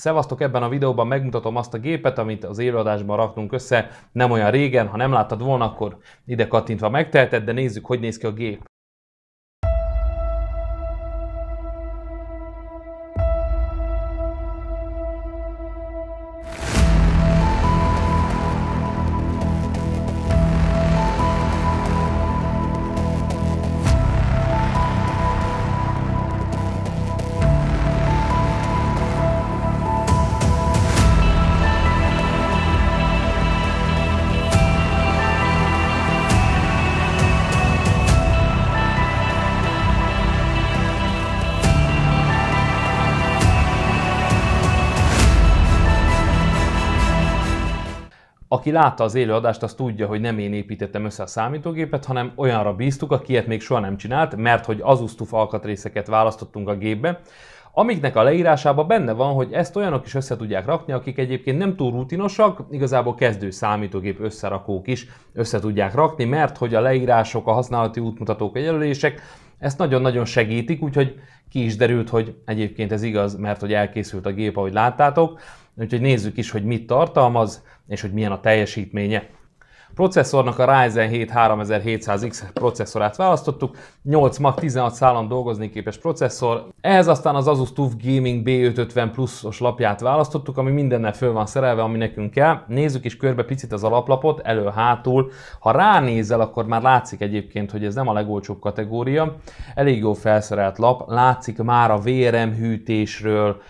Szevasztok, ebben a videóban megmutatom azt a gépet, amit az élőadásban raktunk össze nem olyan régen. Ha nem láttad volna, akkor ide kattintva megteheted, de nézzük, hogy néz ki a gép. aki látta az élőadást, azt az tudja, hogy nem én építettem össze a számítógépet, hanem olyanra bíztuk, aki ilyet még soha nem csinált, mert hogy azusztuf alkatrészeket választottunk a gépbe, amiknek a leírásában benne van, hogy ezt olyanok is össze tudják rakni, akik egyébként nem túl rutinosak, igazából kezdő számítógép összerakók is össze tudják rakni, mert hogy a leírások, a használati útmutatók, a jelölések ezt nagyon-nagyon segítik, úgyhogy ki is derült, hogy egyébként ez igaz, mert hogy elkészült a gép, ahogy láttátok. Úgyhogy nézzük is, hogy mit tartalmaz, és hogy milyen a teljesítménye processzornak a Ryzen 7 3700X processzorát választottuk, 8 mag 16 szállon dolgozni képes processzor, ehhez aztán az Asus TUF Gaming B550 pluszos lapját választottuk, ami mindennel föl van szerelve, ami nekünk kell. Nézzük is körbe picit az alaplapot, elő-hátul. Ha ránézel, akkor már látszik egyébként, hogy ez nem a legolcsóbb kategória. Elég jó felszerelt lap, látszik már a VRM hűtésről,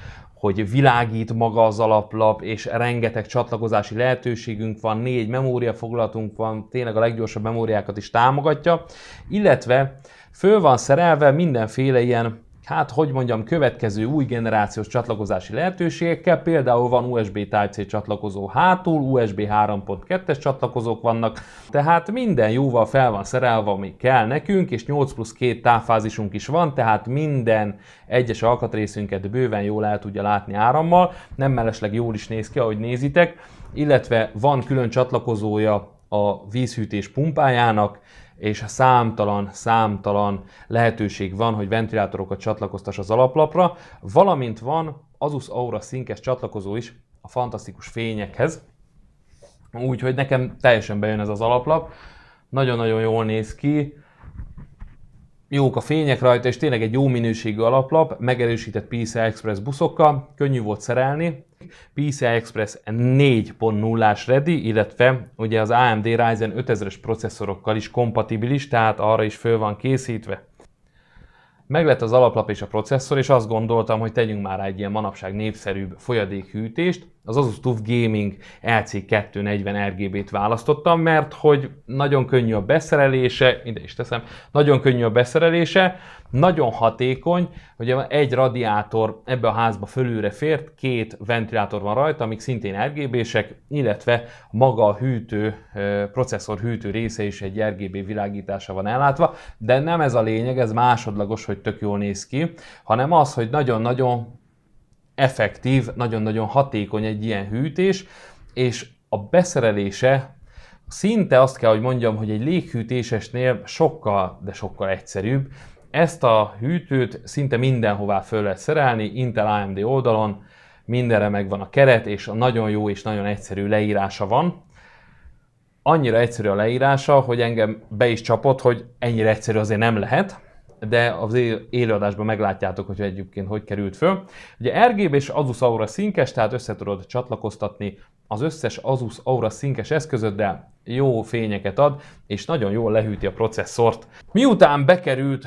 hogy világít maga az alaplap, és rengeteg csatlakozási lehetőségünk van, négy memóriafoglalatunk van, tényleg a leggyorsabb memóriákat is támogatja, illetve föl van szerelve mindenféle ilyen hát hogy mondjam, következő új generációs csatlakozási lehetőségekkel, például van USB Type-C csatlakozó hátul, USB 3.2-es csatlakozók vannak, tehát minden jóval fel van szerelve, ami kell nekünk, és 8 plusz 2 távfázisunk is van, tehát minden egyes alkatrészünket bőven jól el tudja látni árammal, nem mellesleg jól is néz ki, ahogy nézitek, illetve van külön csatlakozója a vízhűtés pumpájának, és számtalan, számtalan lehetőség van, hogy ventilátorokat csatlakoztas az alaplapra, valamint van Asus Aura szinkes csatlakozó is a fantasztikus fényekhez, úgyhogy nekem teljesen bejön ez az alaplap, nagyon-nagyon jól néz ki, jók a fények rajta, és tényleg egy jó minőségű alaplap, megerősített PCI Express buszokkal, könnyű volt szerelni, PCI Express 40 as ready, illetve ugye az AMD Ryzen 5000-es processzorokkal is kompatibilis, tehát arra is föl van készítve. Meg lett az alaplap és a processzor, és azt gondoltam, hogy tegyünk már egy ilyen manapság népszerűbb folyadékhűtést, az Asus TUF Gaming LC240 RGB-t választottam, mert hogy nagyon könnyű a beszerelése, ide is teszem, nagyon könnyű a beszerelése, nagyon hatékony, ugye egy radiátor ebbe a házba fölülre fért, két ventilátor van rajta, amik szintén RGB-sek, illetve maga a hűtő, processzor hűtő része is egy RGB világítása van ellátva, de nem ez a lényeg, ez másodlagos, hogy tök jól néz ki, hanem az, hogy nagyon-nagyon effektív, nagyon-nagyon hatékony egy ilyen hűtés, és a beszerelése szinte azt kell, hogy mondjam, hogy egy léghűtésesnél sokkal, de sokkal egyszerűbb. Ezt a hűtőt szinte mindenhová föl lehet szerelni, Intel AMD oldalon, mindenre megvan a keret, és a nagyon jó és nagyon egyszerű leírása van. Annyira egyszerű a leírása, hogy engem be is csapott, hogy ennyire egyszerű azért nem lehet de az élőadásban meglátjátok, hogy egyébként hogy került föl. Ugye RGB és Asus Aura szinkes, tehát össze tudod csatlakoztatni az összes Asus Aura szinkes eszközöddel, jó fényeket ad, és nagyon jól lehűti a processzort. Miután bekerült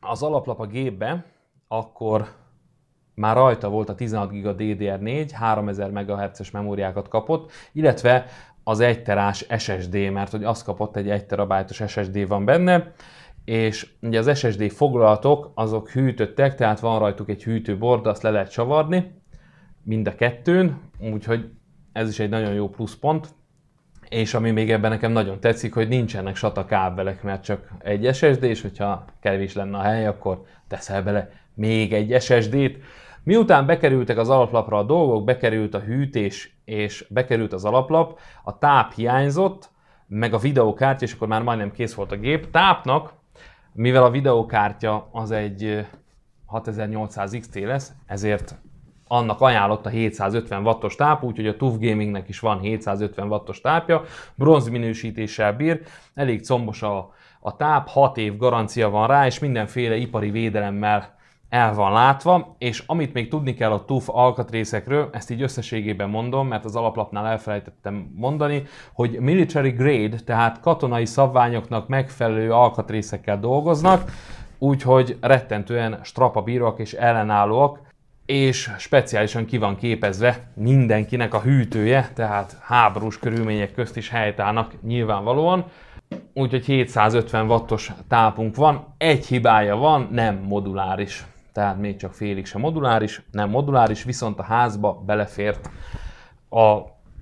az alaplap a gépbe, akkor már rajta volt a 16 giga DDR4, 3000 MHz-es memóriákat kapott, illetve az 1 terás SSD, mert hogy azt kapott, egy 1 terabájtos SSD van benne és ugye az SSD foglalatok azok hűtöttek, tehát van rajtuk egy hűtőbord, azt le lehet csavarni, mind a kettőn, úgyhogy ez is egy nagyon jó pluszpont. És ami még ebben nekem nagyon tetszik, hogy nincsenek SATA kábelek, mert csak egy SSD, és hogyha kevés lenne a hely, akkor teszel bele még egy SSD-t. Miután bekerültek az alaplapra a dolgok, bekerült a hűtés és bekerült az alaplap, a táp hiányzott, meg a videókártya, és akkor már majdnem kész volt a gép. Tápnak mivel a videokártya az egy 6800 XT lesz, ezért annak ajánlott a 750 wattos táp, úgyhogy a TUF Gamingnek is van 750 wattos tápja, bronz minősítéssel bír, elég combos a, a táp, 6 év garancia van rá, és mindenféle ipari védelemmel el van látva, és amit még tudni kell a TUF alkatrészekről, ezt így összességében mondom, mert az alaplapnál elfelejtettem mondani, hogy military grade, tehát katonai szabványoknak megfelelő alkatrészekkel dolgoznak, úgyhogy rettentően strapabírok és ellenállóak, és speciálisan ki van képezve mindenkinek a hűtője, tehát háborús körülmények közt is helytállnak nyilvánvalóan úgyhogy 750 wattos tápunk van, egy hibája van, nem moduláris tehát még csak félig se moduláris, nem moduláris, viszont a házba belefért a,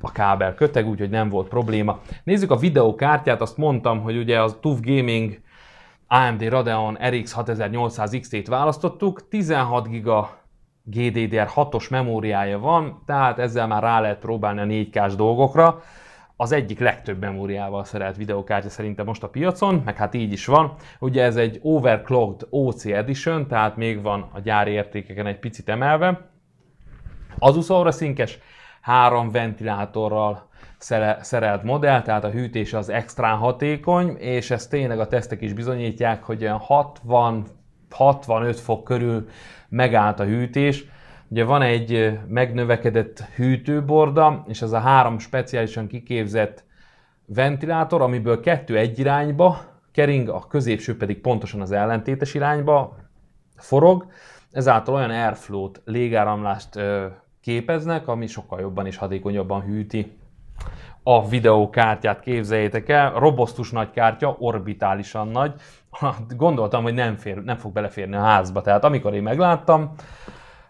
a kábel köteg, úgyhogy nem volt probléma. Nézzük a videókártyát, azt mondtam, hogy ugye az Tuf Gaming AMD Radeon RX 6800 XT-t választottuk, 16 giga GDDR6-os memóriája van, tehát ezzel már rá lehet próbálni a 4K-s dolgokra az egyik legtöbb memóriával szerelt videokártya szerintem most a piacon, meg hát így is van. Ugye ez egy overclocked OC Edition, tehát még van a gyári értékeken egy picit emelve. Az 20 szinkes, három ventilátorral szerelt modell, tehát a hűtés az extrán hatékony, és ezt tényleg a tesztek is bizonyítják, hogy olyan 60-65 fok körül megállt a hűtés, Ugye van egy megnövekedett hűtőborda, és ez a három speciálisan kiképzett ventilátor, amiből kettő egy irányba kering, a középső pedig pontosan az ellentétes irányba forog, ezáltal olyan airflow-t, légáramlást képeznek, ami sokkal jobban és hatékonyabban hűti a videókártyát képzeljétek el, robosztus nagy kártya, orbitálisan nagy. Gondoltam, hogy nem, fér, nem fog beleférni a házba, tehát amikor én megláttam,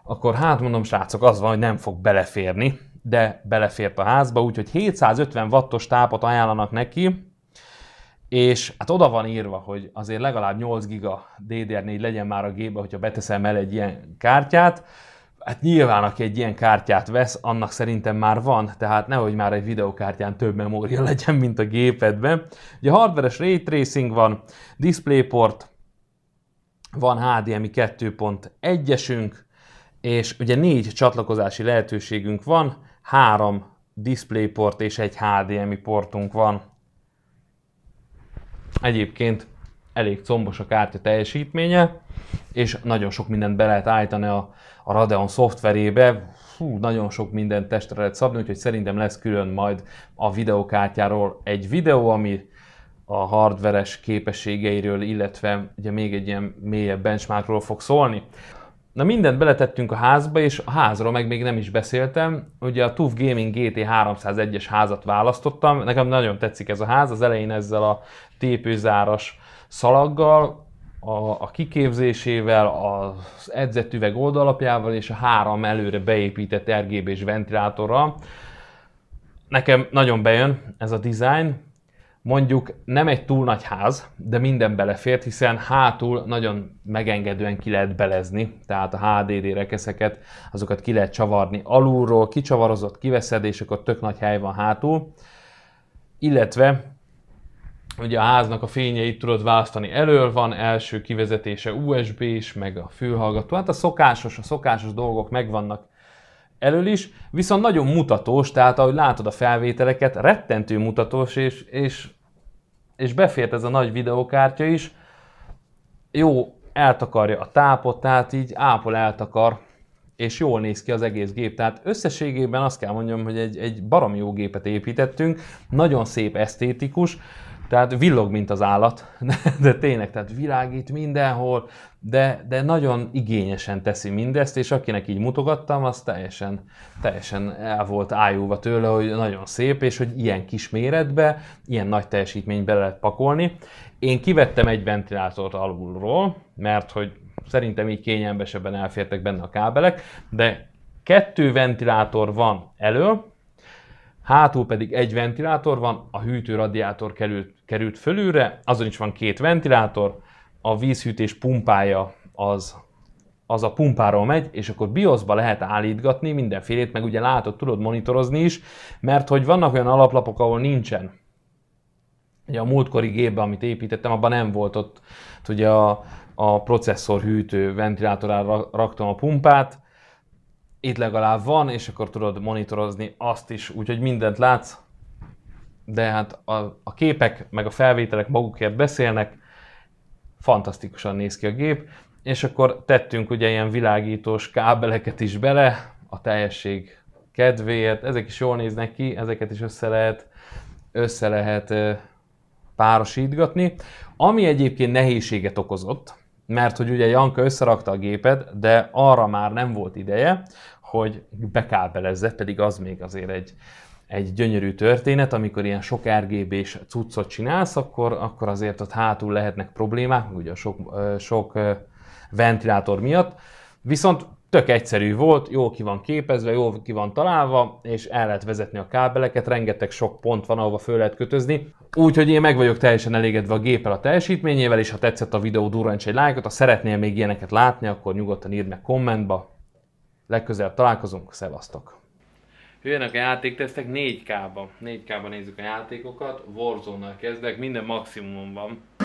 akkor hát mondom, srácok, az van, hogy nem fog beleférni, de belefért a házba, úgyhogy 750 wattos tápot ajánlanak neki, és hát oda van írva, hogy azért legalább 8 giga DDR4 legyen már a gépbe, hogyha beteszem el egy ilyen kártyát. Hát nyilván, aki egy ilyen kártyát vesz, annak szerintem már van, tehát nehogy már egy videokártyán több memória legyen, mint a gépedben. Ugye hardveres ray tracing van, DisplayPort, van HDMI 2.1-esünk, és ugye négy csatlakozási lehetőségünk van, három DisplayPort és egy HDMI portunk van. Egyébként elég combos a kártya teljesítménye, és nagyon sok mindent be lehet állítani a, a Radeon szoftverébe. Hú, nagyon sok mindent testre lehet szabni, úgyhogy szerintem lesz külön majd a videokártyáról egy videó, ami a hardveres képességeiről, illetve ugye még egy ilyen mélyebb benchmarkról fog szólni. Na mindent beletettünk a házba, és a házról meg még nem is beszéltem. Ugye a TUF Gaming GT 301-es házat választottam. Nekem nagyon tetszik ez a ház, az elején ezzel a tépőzáras szalaggal, a, a kiképzésével, az üveg oldalapjával és a három előre beépített RGB-s ventilátorral. Nekem nagyon bejön ez a design, mondjuk nem egy túl nagy ház, de minden belefért, hiszen hátul nagyon megengedően ki lehet belezni, tehát a HDD rekeszeket, azokat ki lehet csavarni alulról, kicsavarozott, kiveszed, és akkor tök nagy hely van hátul. Illetve ugye a háznak a fényeit tudod választani elől, van első kivezetése USB is, meg a fülhallgató, hát a szokásos, a szokásos dolgok megvannak elől is, viszont nagyon mutatós, tehát ahogy látod a felvételeket, rettentő mutatós, és, és és befért ez a nagy videokártya is. Jó, eltakarja a tápot, tehát így ápol eltakar, és jól néz ki az egész gép. Tehát összességében azt kell mondjam, hogy egy, egy baromi jó gépet építettünk, nagyon szép, esztétikus. Tehát villog, mint az állat, de tényleg, tehát világít mindenhol, de, de nagyon igényesen teszi mindezt, és akinek így mutogattam, az teljesen, teljesen el volt ájulva tőle, hogy nagyon szép, és hogy ilyen kis méretbe, ilyen nagy teljesítményt bele lehet pakolni. Én kivettem egy ventilátort alulról, mert hogy szerintem így kényelmesebben elfértek benne a kábelek, de kettő ventilátor van elő, hátul pedig egy ventilátor van, a hűtőradiátor került, került fölülre, azon is van két ventilátor, a vízhűtés pumpája az, az a pumpáról megy, és akkor BIOS-ba lehet állítgatni mindenfélét, meg ugye látod, tudod monitorozni is, mert hogy vannak olyan alaplapok, ahol nincsen. Ugye a múltkori gépben, amit építettem, abban nem volt ott, ott ugye a, a processzor hűtő ventilátorára raktam a pumpát, itt legalább van, és akkor tudod monitorozni azt is, úgyhogy mindent látsz, de hát a, a képek meg a felvételek magukért beszélnek, fantasztikusan néz ki a gép, és akkor tettünk ugye ilyen világítós kábeleket is bele, a teljesség kedvéért, ezek is jól néznek ki, ezeket is össze lehet, össze lehet párosítgatni, ami egyébként nehézséget okozott, mert hogy ugye Janka összerakta a gépet, de arra már nem volt ideje, hogy bekábelezze, pedig az még azért egy, egy gyönyörű történet, amikor ilyen sok RGB-s cuccot csinálsz, akkor, akkor azért ott hátul lehetnek problémák, ugye a sok, sok ventilátor miatt. Viszont tök egyszerű volt, jó ki van képezve, jó ki van találva, és el lehet vezetni a kábeleket, rengeteg sok pont van, ahova föl lehet kötözni. Úgyhogy én meg vagyok teljesen elégedve a géppel a teljesítményével, és ha tetszett a videó, durrancs egy lájkot, ha szeretnél még ilyeneket látni, akkor nyugodtan írd meg kommentba, Legközelebb találkozunk, szevasztok! Jöjjenek a játéktesztek 4K-ba. 4K-ba nézzük a játékokat, Warzone-nal kezdek, minden maximumon van.